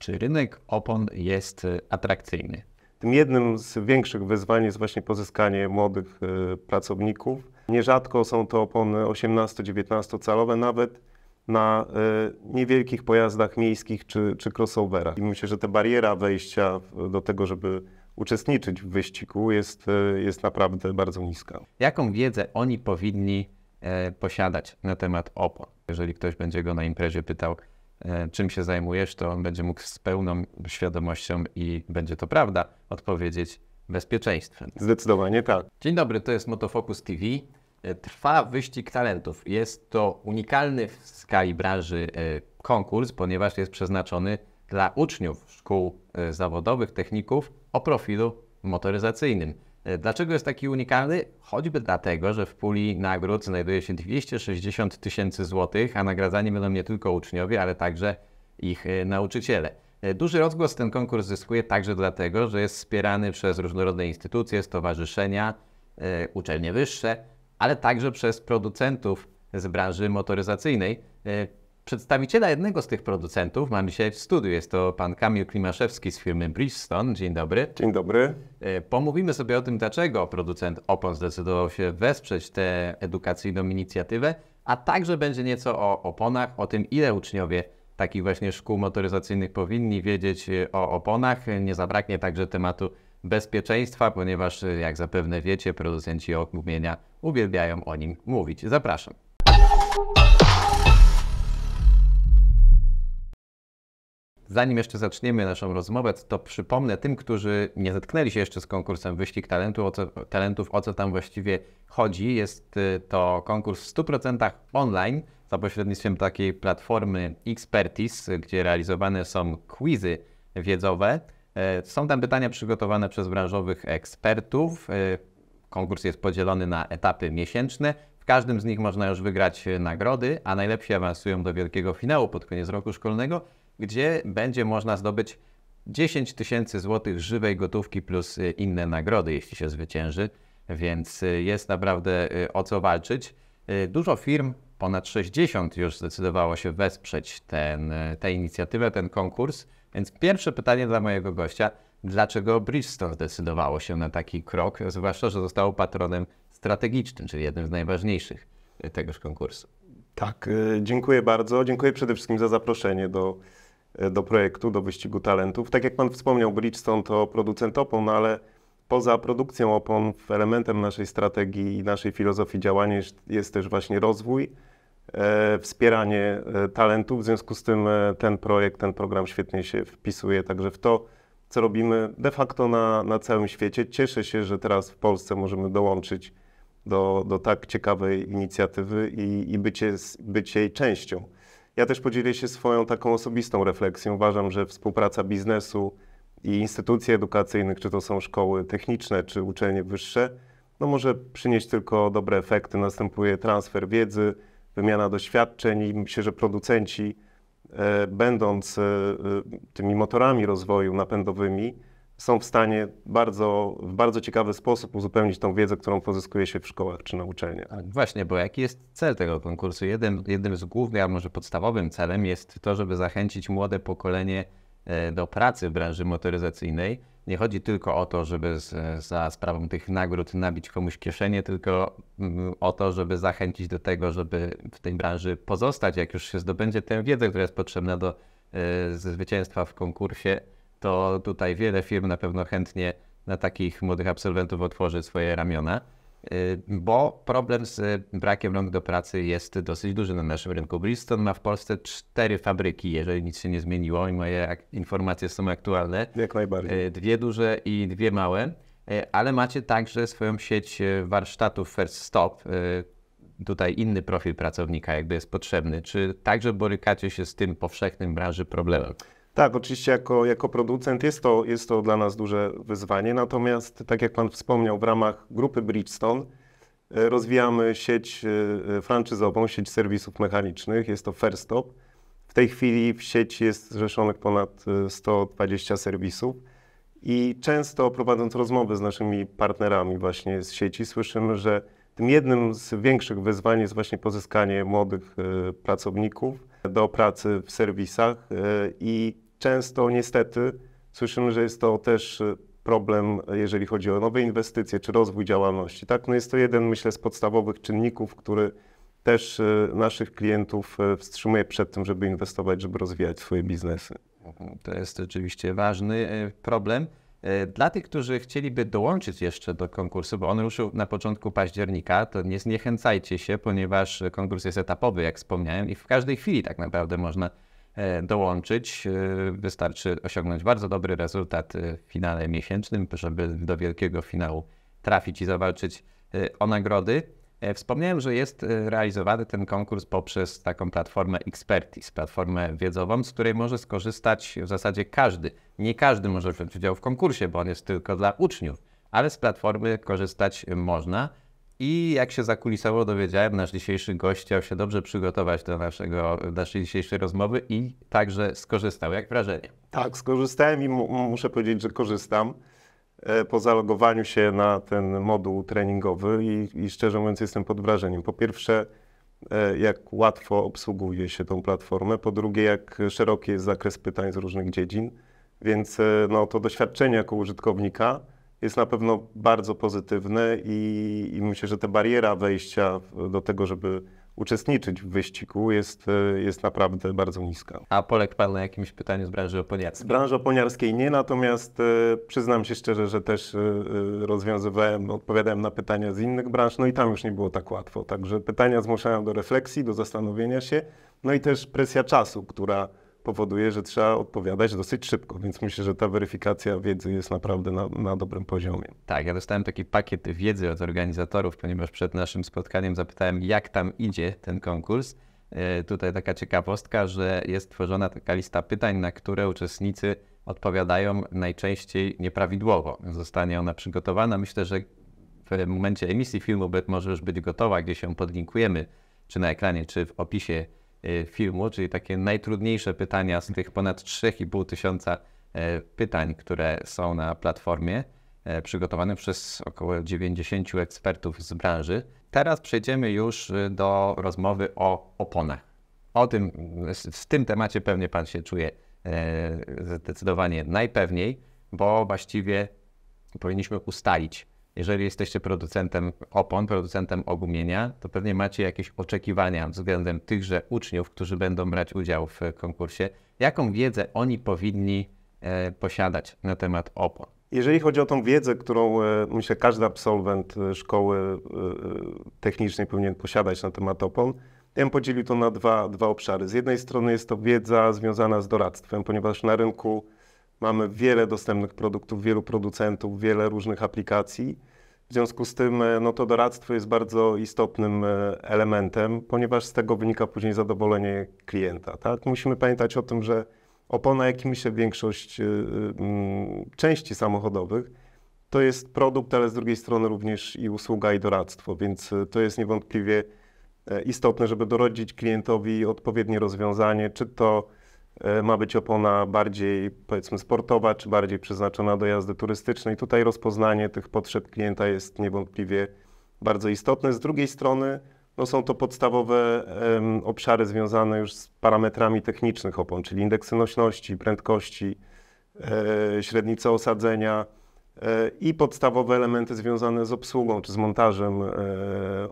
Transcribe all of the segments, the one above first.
czy rynek opon jest y, atrakcyjny? Tym jednym z większych wyzwań jest właśnie pozyskanie młodych y, pracowników. Nierzadko są to opony 18-19 calowe, nawet na y, niewielkich pojazdach miejskich czy, czy crossoverach. I myślę, że ta bariera wejścia do tego, żeby uczestniczyć w wyścigu jest, jest naprawdę bardzo niska. Jaką wiedzę oni powinni e, posiadać na temat opon, jeżeli ktoś będzie go na imprezie pytał, E, czym się zajmujesz, to on będzie mógł z pełną świadomością i będzie to prawda odpowiedzieć bezpieczeństwem. Zdecydowanie tak. Dzień dobry, to jest Motofocus TV. E, trwa wyścig talentów. Jest to unikalny w skali branży e, konkurs, ponieważ jest przeznaczony dla uczniów szkół zawodowych, techników o profilu motoryzacyjnym. E, dlaczego jest taki unikalny? Choćby dlatego, że w puli nagród znajduje się 260 tysięcy złotych, a nagradzani będą nie tylko uczniowie, ale także ich e, nauczyciele. E, duży rozgłos ten konkurs zyskuje także dlatego, że jest wspierany przez różnorodne instytucje, stowarzyszenia, uczelnie wyższe, ale także przez producentów z branży motoryzacyjnej, Przedstawiciela jednego z tych producentów mamy dzisiaj w studiu. Jest to pan Kamil Klimaszewski z firmy Bridgestone. Dzień dobry. Dzień dobry. E, pomówimy sobie o tym, dlaczego producent opon zdecydował się wesprzeć tę edukacyjną inicjatywę, a także będzie nieco o oponach, o tym, ile uczniowie takich właśnie szkół motoryzacyjnych powinni wiedzieć e, o oponach. Nie zabraknie także tematu bezpieczeństwa, ponieważ e, jak zapewne wiecie, producenci ogłumienia uwielbiają o nim mówić. Zapraszam. Zanim jeszcze zaczniemy naszą rozmowę, to przypomnę tym, którzy nie zetknęli się jeszcze z konkursem Wyścig talentu, o co, Talentów, o co tam właściwie chodzi. Jest y, to konkurs w 100% online za pośrednictwem takiej platformy Expertise, gdzie realizowane są quizy wiedzowe. E, są tam pytania przygotowane przez branżowych ekspertów. E, konkurs jest podzielony na etapy miesięczne. W każdym z nich można już wygrać e, nagrody, a najlepsi awansują do wielkiego finału pod koniec roku szkolnego gdzie będzie można zdobyć 10 tysięcy złotych żywej gotówki plus y, inne nagrody, jeśli się zwycięży, więc y, jest naprawdę y, o co walczyć. Dużo firm, ponad 60 już zdecydowało się wesprzeć ten, tę inicjatywę, ten konkurs. Więc pierwsze pytanie dla mojego gościa, dlaczego Bridgestone zdecydowało się na taki krok, zwłaszcza, że zostało patronem strategicznym, czyli jednym z najważniejszych tegoż konkursu. Tak, dziękuję bardzo. Dziękuję przede wszystkim za zaproszenie do E, do projektu, do wyścigu talentów. Tak jak Pan wspomniał, Bridgestone to producent opon, no ale poza produkcją opon elementem naszej strategii i naszej filozofii działania jest, też właśnie rozwój, e, wspieranie e, talentów. W związku z tym e, ten projekt, ten program świetnie się wpisuje także w to, co robimy de facto na, na całym świecie. Cieszę się, że teraz w Polsce możemy dołączyć do, do tak ciekawej inicjatywy i, i być jej częścią. Ja też podzielę się swoją taką osobistą refleksją. Uważam, że współpraca biznesu i instytucji edukacyjnych, czy to są szkoły techniczne, czy uczelnie wyższe, no może przynieść tylko dobre efekty. Następuje transfer wiedzy, wymiana doświadczeń i myślę, że producenci, e, będąc e, e, tymi motorami rozwoju napędowymi, są w stanie bardzo, w bardzo ciekawy sposób uzupełnić tą wiedzę, którą pozyskuje się w szkołach czy na uczelniach. Tak, właśnie, bo jaki jest cel tego konkursu? Jednym, jednym z głównych, a może podstawowym celem jest to, żeby zachęcić młode pokolenie e, do pracy w branży motoryzacyjnej. Nie chodzi tylko o to, żeby za sprawą tych nagród nabić komuś kieszenie, tylko mm, o to, żeby zachęcić do tego, żeby w tej branży pozostać, jak już się zdobędzie tę wiedzę, która jest potrzebna do e, zwycięstwa w konkursie to tutaj wiele firm na pewno chętnie na takich młodych absolwentów otworzy swoje ramiona, y, bo problem z brakiem rąk do pracy jest dosyć duży na naszym rynku. Bristol ma w Polsce cztery fabryki, jeżeli nic się nie zmieniło i moje informacje są aktualne. Jak najbardziej. Y, dwie duże i dwie małe, y, ale macie także swoją sieć warsztatów First Stop, tutaj inny profil pracownika, jakby jest potrzebny. Czy także borykacie się z tym powszechnym branży problemem? Tak, oczywiście jako, jako producent jest to, jest to dla nas duże wyzwanie, natomiast tak jak Pan wspomniał, w ramach grupy Bridgestone e, rozwijamy sieć e, e, franczyzową, sieć serwisów mechanicznych, jest to First Stop. W tej chwili w sieci jest zrzeszonych ponad 120 serwisów i często prowadząc rozmowy z naszymi partnerami właśnie z sieci słyszymy, że tym jednym z większych wyzwań jest właśnie pozyskanie młodych pracowników, do pracy w serwisach e, i często niestety słyszymy, że jest to też e, problem, jeżeli chodzi o nowe inwestycje czy rozwój działalności. Tak, no jest to jeden, myślę, z podstawowych czynników, który też e, naszych klientów wstrzymuje przed tym, żeby inwestować, żeby rozwijać swoje biznesy. Mhm, to jest oczywiście ważny problem. E, dla tych, którzy chcieliby dołączyć jeszcze do konkursu, bo on ruszył na początku października, to nie zniechęcajcie się, ponieważ konkurs jest etapowy, jak wspomniałem, i w każdej chwili tak naprawdę można e, dołączyć. E, wystarczy osiągnąć bardzo dobry rezultat w finale miesięcznym, żeby do wielkiego finału trafić i zawalczyć o nagrody. E, wspomniałem, że jest e, realizowany ten konkurs poprzez taką platformę Expertise, platformę wiedzową, z której może skorzystać w zasadzie każdy. Nie każdy może wziąć udział w konkursie, bo on jest tylko dla uczniów, ale z platformy korzystać można. I jak się zakulisowo dowiedziałem, nasz dzisiejszy gość chciał się dobrze przygotować do naszego, naszej dzisiejszej rozmowy i także skorzystał. Jak wrażenie? Tak, skorzystałem i muszę powiedzieć, że korzystam. E, po zalogowaniu się na ten moduł treningowy i, i szczerze mówiąc jestem pod wrażeniem. Po pierwsze, e, jak łatwo obsługuje się tą platformę, po drugie, jak szeroki jest zakres pytań z różnych dziedzin, więc e, no, to doświadczenie jako użytkownika jest na pewno bardzo pozytywne i, i myślę, że ta bariera wejścia do tego, żeby uczestniczyć w wyścigu jest, e, jest naprawdę bardzo niska. A polek Pan na jakimś pytaniu z branży oponiarskiej? Z branży oponiarskiej nie, natomiast e, przyznam się szczerze, że też e, rozwiązywałem, odpowiadałem na pytania z innych branż, no i tam już nie było tak łatwo. Także pytania zmuszają do refleksji, do zastanowienia się, no i też presja czasu, która powoduje, że trzeba odpowiadać dosyć szybko, więc myślę, że ta weryfikacja wiedzy jest naprawdę na, na, dobrym poziomie. Tak, ja dostałem taki pakiet wiedzy od organizatorów, ponieważ przed naszym spotkaniem zapytałem, jak tam idzie ten konkurs. E, tutaj taka ciekawostka, że jest tworzona taka lista pytań, na które uczestnicy odpowiadają najczęściej nieprawidłowo. Zostanie ona przygotowana. Myślę, że w momencie emisji filmu może już być gotowa, gdzie się podlinkujemy, czy na ekranie, czy w opisie Y, filmu, czyli takie najtrudniejsze pytania z tych ponad 3,5 tysiąca e, pytań, które są na platformie, e, przygotowane przez około 90 ekspertów z branży. Teraz przejdziemy już y, do rozmowy o oponach. O tym, w tym temacie pewnie Pan się czuje e, zdecydowanie najpewniej, bo właściwie powinniśmy ustalić, jeżeli jesteście producentem opon, producentem ogumienia, to pewnie macie jakieś oczekiwania względem tychże uczniów, którzy będą brać udział w konkursie. Jaką wiedzę oni powinni e, posiadać na temat opon? Jeżeli chodzi o tą wiedzę, którą e, myślę każdy absolwent e, szkoły technicznej powinien posiadać na temat opon, ja bym podzielił to na dwa, dwa obszary. Z jednej strony jest to wiedza związana z doradztwem, ponieważ na rynku Mamy wiele dostępnych produktów, wielu producentów, wiele różnych aplikacji. W związku z tym e, no to doradztwo jest bardzo istotnym e, elementem, ponieważ z tego wynika później zadowolenie klienta. Tak? Musimy pamiętać o tym, że opona, jakimi się większość e, części samochodowych, to jest produkt, ale z drugiej strony również i usługa i doradztwo, więc to jest niewątpliwie istotne, żeby dorodzić klientowi odpowiednie rozwiązanie, czy to E, ma być opona bardziej powiedzmy sportowa, czy bardziej przeznaczona do jazdy turystycznej. Tutaj rozpoznanie tych potrzeb klienta jest niewątpliwie bardzo istotne. Z drugiej strony no są to podstawowe um, obszary związane już z parametrami technicznych opon, czyli indeksy nośności, prędkości, e, średnice osadzenia e, i podstawowe elementy związane z obsługą czy z montażem e,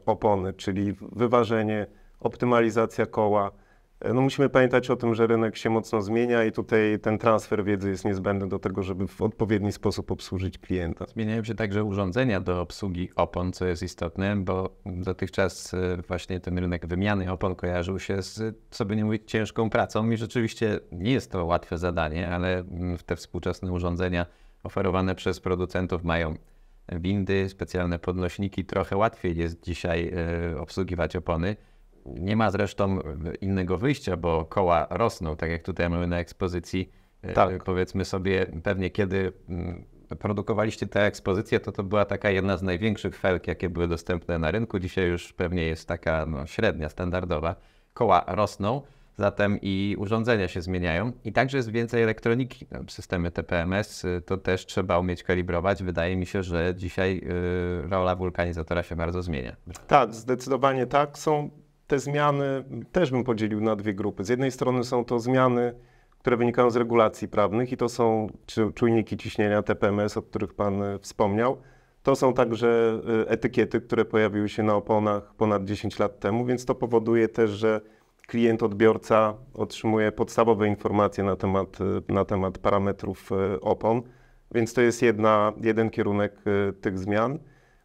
opony, czyli wyważenie, optymalizacja koła, E, no musimy pamiętać o tym, że rynek się mocno zmienia i tutaj ten transfer wiedzy jest niezbędny do tego, żeby w odpowiedni sposób obsłużyć klienta. Zmieniają się także urządzenia do obsługi opon, co jest istotne, bo dotychczas e, właśnie ten rynek wymiany opon kojarzył się z, co by nie mówić, ciężką pracą i rzeczywiście nie jest to łatwe zadanie, ale mm, te współczesne urządzenia oferowane przez producentów mają windy, specjalne podnośniki, trochę łatwiej jest dzisiaj e, obsługiwać opony. Nie ma zresztą innego wyjścia, bo koła rosną, tak jak tutaj mamy na ekspozycji. E, tak. Powiedzmy sobie, pewnie kiedy mm, produkowaliście tę ekspozycję, to to była taka jedna z największych felk, jakie były dostępne na rynku. Dzisiaj już pewnie jest taka no, średnia, standardowa. Koła rosną, zatem i urządzenia się zmieniają. I także jest więcej elektroniki. No, systemy TPMS y, to też trzeba umieć kalibrować. Wydaje mi się, że dzisiaj y, rola wulkanizatora się bardzo zmienia. Tak, zdecydowanie tak. Są te zmiany też bym podzielił na dwie grupy. Z jednej strony są to zmiany, które wynikają z regulacji prawnych i to są czujniki ciśnienia TPMS, o których Pan e, wspomniał. To są także e, etykiety, które pojawiły się na oponach ponad 10 lat temu, więc to powoduje też, że klient, odbiorca otrzymuje podstawowe informacje na temat, e, na temat parametrów opon, więc to jest jedna, jeden kierunek tych zmian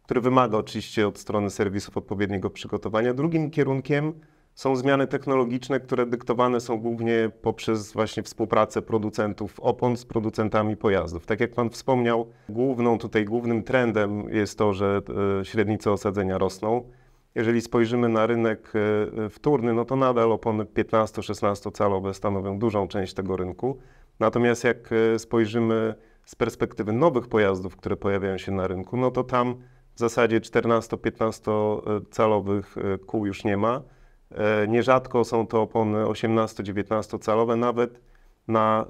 który wymaga oczywiście od strony serwisów odpowiedniego przygotowania. Drugim kierunkiem są zmiany technologiczne, które dyktowane są głównie poprzez właśnie współpracę producentów opon z producentami pojazdów. Tak jak Pan wspomniał, główną tutaj, głównym trendem jest to, że e, średnice osadzenia rosną. Jeżeli spojrzymy na rynek e, wtórny, no to nadal opony 15-16 calowe stanowią dużą część tego rynku. Natomiast jak e, spojrzymy z perspektywy nowych pojazdów, które pojawiają się na rynku, no to tam w zasadzie 14-15 calowych e, kół już nie ma. E, nierzadko są to opony 18-19 calowe, nawet na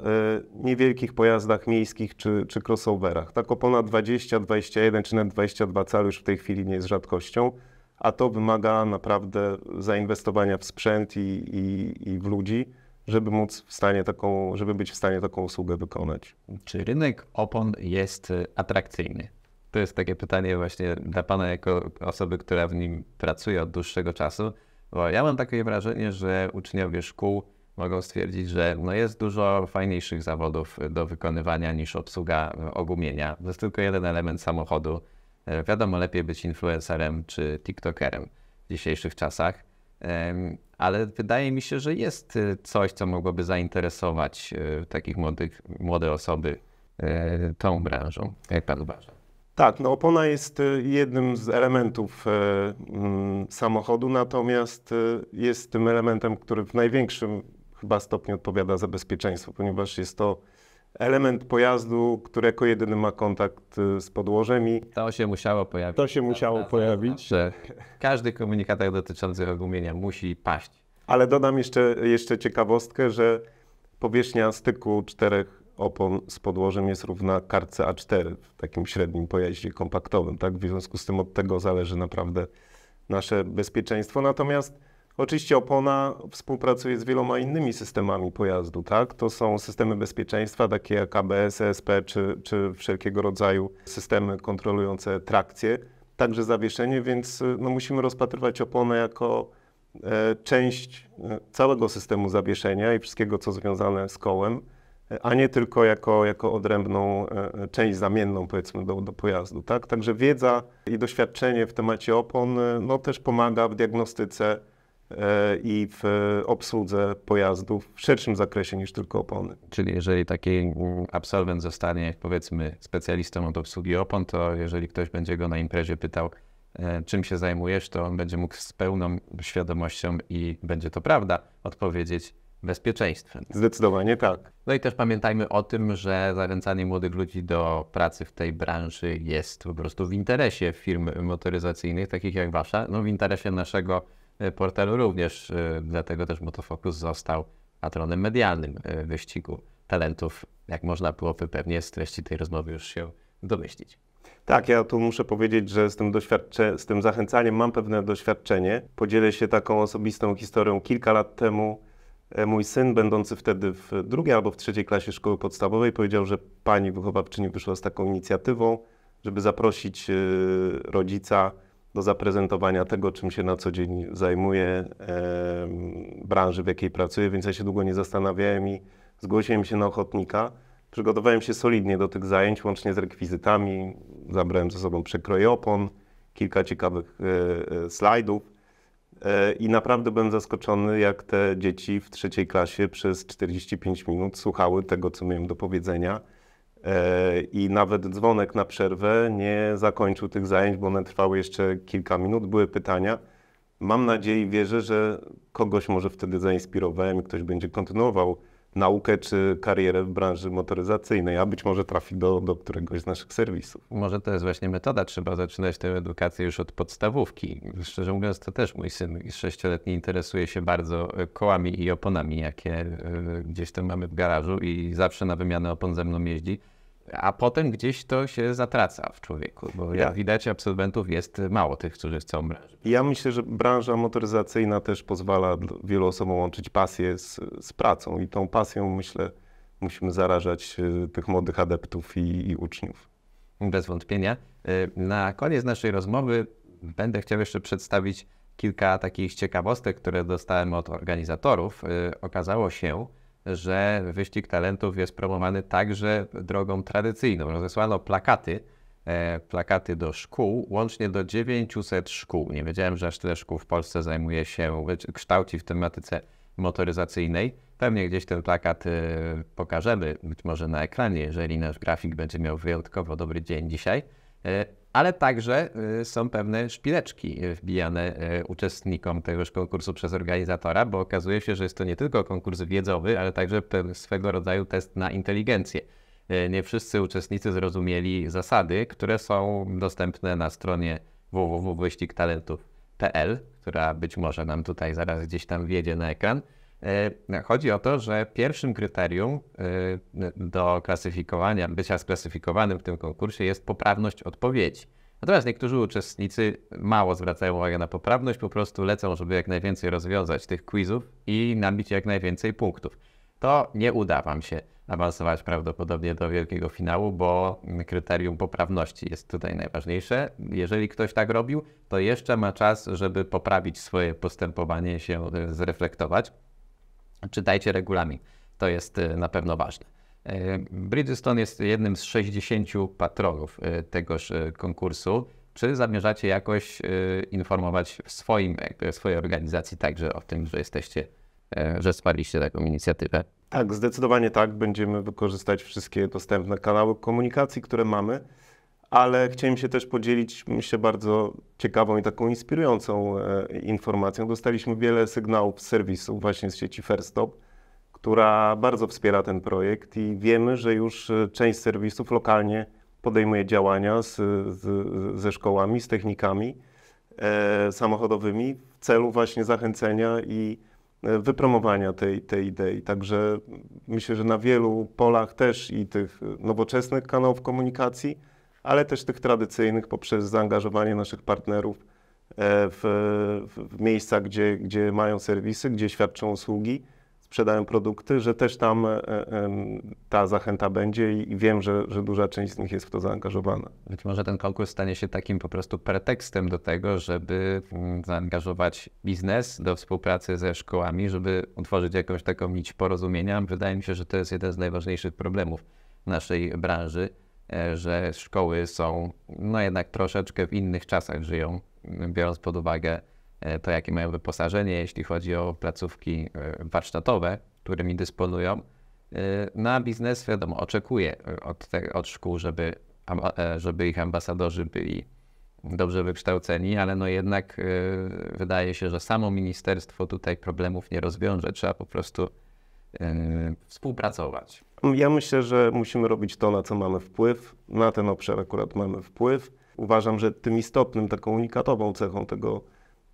e, niewielkich pojazdach miejskich czy, czy crossoverach. Tak opona 20, 21 czy nawet 22 cal już w tej chwili nie jest rzadkością, a to wymaga naprawdę zainwestowania w sprzęt i, i, i w ludzi żeby móc w stanie taką, żeby być w stanie taką usługę wykonać. Czy rynek opon jest atrakcyjny? to jest takie pytanie właśnie dla Pana jako osoby, która w nim pracuje od dłuższego czasu, bo ja mam takie wrażenie, że uczniowie szkół mogą stwierdzić, że no jest dużo fajniejszych zawodów do wykonywania niż obsługa ogumienia. To jest tylko jeden element samochodu. E, wiadomo, lepiej być influencerem czy TikTokerem w dzisiejszych czasach, ale wydaje mi się, że jest e, coś, co mogłoby zainteresować e, takich młodych, młode osoby tą branżą. Jak pan uważa? Tak, no opona jest y, jednym z elementów e, mm, samochodu, natomiast y, jest tym elementem, który w największym chyba stopniu odpowiada za bezpieczeństwo, ponieważ jest to element pojazdu, który jako jedyny ma kontakt y, z podłożem i to się musiało pojawić. To się musiało to, to, to, Każdy komunikat dotyczący ogumienia musi paść. Ale dodam jeszcze, jeszcze ciekawostkę, że powierzchnia styku czterech opon z podłożem jest równa kartce A4 w takim średnim pojeździe kompaktowym. Tak? W związku z tym od tego zależy naprawdę nasze bezpieczeństwo. Natomiast oczywiście opona współpracuje z wieloma innymi systemami pojazdu. Tak? To są systemy bezpieczeństwa takie jak ABS, ESP czy, czy wszelkiego rodzaju systemy kontrolujące trakcję, także zawieszenie, więc no, musimy rozpatrywać oponę jako e, część e, całego systemu zawieszenia i wszystkiego, co związane z kołem a nie tylko jako, jako odrębną e, e, część zamienną, powiedzmy, do, do pojazdu. Tak? Także wiedza i doświadczenie w temacie opon e, no, też pomaga w diagnostyce i w obsłudze pojazdów w szerszym zakresie niż tylko opony. Czyli jeżeli taki mm, absolwent zostanie, powiedzmy, specjalistą od obsługi opon, to jeżeli ktoś będzie go na imprezie pytał, czym się zajmujesz, to on będzie mógł z pełną świadomością i będzie to prawda odpowiedzieć, bezpieczeństwem. Zdecydowanie tak. No i też pamiętajmy o tym, że zachęcanie młodych ludzi do pracy w tej branży jest po prostu w interesie firm motoryzacyjnych, takich jak wasza, no w interesie naszego e, portalu również, e, dlatego też Motofocus został patronem medialnym e, wyścigu talentów, jak można byłoby pewnie z treści tej rozmowy już się domyślić. Tak, ja tu muszę powiedzieć, że z tym, doświadcze, z tym zachęcaniem mam pewne doświadczenie. Podzielę się taką osobistą historią. Kilka lat temu E, mój syn, będący wtedy w drugiej albo w trzeciej klasie szkoły podstawowej, powiedział, że pani wychowawczyni wyszła z taką inicjatywą, żeby zaprosić e, rodzica do zaprezentowania tego, czym się na co dzień zajmuje, branży, w jakiej pracuje, więc ja się długo nie zastanawiałem i zgłosiłem się na ochotnika. Przygotowałem się solidnie do tych zajęć, łącznie z rekwizytami. Zabrałem ze sobą przekroje opon, kilka ciekawych e, slajdów. E, I naprawdę byłem zaskoczony, jak te dzieci w trzeciej klasie przez 45 minut słuchały tego, co miałem do powiedzenia. E, I nawet dzwonek na przerwę nie zakończył tych zajęć, bo one trwały jeszcze kilka minut. Były pytania. Mam nadzieję i wierzę, że kogoś może wtedy zainspirowałem i ktoś będzie kontynuował naukę czy karierę w branży motoryzacyjnej, a być może trafi do, do któregoś z naszych serwisów. Może to jest właśnie metoda, trzeba zaczynać tę edukację już od podstawówki. Szczerze mówiąc, to też mój syn sześcioletni interesuje się bardzo e, kołami i oponami, jakie e, gdzieś tam mamy w garażu i zawsze na wymianę opon ze mną jeździ a potem gdzieś to się zatraca w człowieku, bo ja. widać absolwentów jest mało tych, którzy chcą branży. Ja myślę, że branża motoryzacyjna też pozwala wielu osobom łączyć pasję z, z pracą i tą pasją myślę musimy zarażać y, tych młodych adeptów i, i uczniów. Bez wątpienia. Y, na koniec naszej rozmowy będę chciał jeszcze przedstawić kilka takich ciekawostek, które dostałem od organizatorów. Y, okazało się, że wyścig talentów jest promowany także drogą tradycyjną. Rozesłano plakaty, e, plakaty do szkół, łącznie do 900 szkół. Nie wiedziałem, że aż tyle szkół w Polsce zajmuje się, kształci w tematyce motoryzacyjnej. Pewnie gdzieś ten plakat e, pokażemy, być może na ekranie, jeżeli nasz grafik będzie miał wyjątkowo dobry dzień dzisiaj. E, ale także y, są pewne szpileczki y, wbijane y, uczestnikom tegoż konkursu przez organizatora, bo okazuje się, że jest to nie tylko konkurs wiedzowy, ale także swego rodzaju test na inteligencję. Nie wszyscy uczestnicy zrozumieli zasady, które są dostępne na stronie www.wyścigtalentów.pl, która być może nam tutaj zaraz gdzieś tam wjedzie na ekran. E, chodzi o to, że pierwszym kryterium e, do klasyfikowania, bycia sklasyfikowanym w tym konkursie jest poprawność odpowiedzi. Natomiast niektórzy uczestnicy mało zwracają uwagę na poprawność, po prostu lecą, żeby jak najwięcej rozwiązać tych quizów i nabić jak najwięcej punktów. To nie uda Wam się awansować prawdopodobnie do wielkiego finału, bo kryterium poprawności jest tutaj najważniejsze. Jeżeli ktoś tak robił, to jeszcze ma czas, żeby poprawić swoje postępowanie się zreflektować czytajcie regulamin. To jest y, na pewno ważne. Y, Bridgestone jest jednym z 60 patronów y, tegoż konkursu. Czy zamierzacie jakoś informować w, swoim, swojej organizacji także o tym, że jesteście, że wsparliście taką inicjatywę? Tak, zdecydowanie tak. Będziemy wykorzystać wszystkie dostępne kanały komunikacji, które mamy ale chciałem się też podzielić, myślę, bardzo ciekawą i taką inspirującą e, informacją. Dostaliśmy wiele sygnałów z serwisu właśnie z sieci Fairstop, która bardzo wspiera ten projekt i wiemy, że już e, część serwisów lokalnie podejmuje działania z, z, ze szkołami, z technikami e, samochodowymi w celu właśnie zachęcenia i e, wypromowania tej, tej idei. Także myślę, że na wielu polach też i tych nowoczesnych kanałów komunikacji, ale też tych tradycyjnych poprzez zaangażowanie naszych partnerów e, w, w, miejsca, gdzie, gdzie mają serwisy, gdzie świadczą usługi, sprzedają produkty, że też tam e, e, ta zachęta będzie i wiem, że, że duża część z nich jest w to zaangażowana. Być może ten konkurs stanie się takim po prostu pretekstem do tego, żeby mm, zaangażować biznes do współpracy ze szkołami, żeby utworzyć jakąś taką nić porozumienia. Wydaje mi się, że to jest jeden z najważniejszych problemów naszej branży E, że szkoły są, no jednak troszeczkę w innych czasach żyją, biorąc pod uwagę e, to, jakie mają wyposażenie, jeśli chodzi o placówki e, warsztatowe, którymi dysponują. Na biznes, wiadomo, oczekuje od, te, od szkół, żeby, żeby ich ambasadorzy byli dobrze wykształceni, ale no jednak wydaje się, że samo ministerstwo tutaj problemów nie rozwiąże. Trzeba po prostu współpracować. Ja myślę, że musimy robić to, na co mamy wpływ. Na ten obszar akurat mamy wpływ. Uważam, że tym istotnym, taką unikatową cechą tego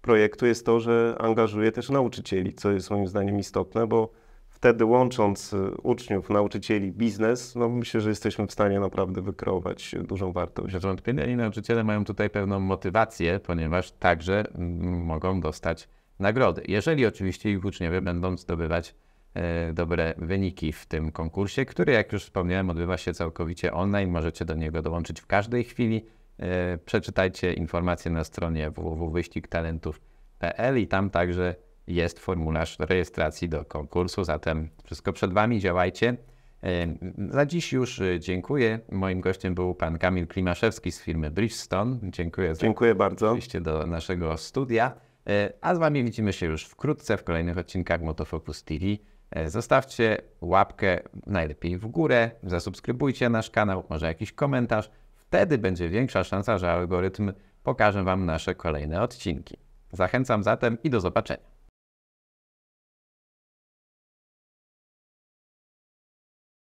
projektu jest to, że angażuje też nauczycieli, co jest moim zdaniem istotne, bo wtedy łącząc y, uczniów, nauczycieli, biznes, no myślę, że jesteśmy w stanie naprawdę wykreować y, dużą wartość. Bez znaczy, wątpienia i nauczyciele mają tutaj pewną motywację, ponieważ także mm, mogą dostać nagrody, jeżeli oczywiście ich uczniowie będą zdobywać E, dobre wyniki w tym konkursie, który, jak już wspomniałem, odbywa się całkowicie online. Możecie do niego dołączyć w każdej chwili. E, przeczytajcie informacje na stronie www.wyścigtalentów.pl i tam także jest formularz rejestracji do konkursu. Zatem wszystko przed Wami, działajcie. E, za dziś już dziękuję. Moim gościem był pan Kamil Klimaszewski z firmy Bridgestone. Dziękuję. Dziękuję za, bardzo. Oczywiście do naszego studia. A z Wami widzimy się już wkrótce w kolejnych odcinkach Motofocus TV. E, zostawcie łapkę najlepiej w górę, zasubskrybujcie nasz kanał, może jakiś komentarz. Wtedy będzie większa szansa, że algorytm pokaże Wam nasze kolejne odcinki. Zachęcam zatem i do zobaczenia.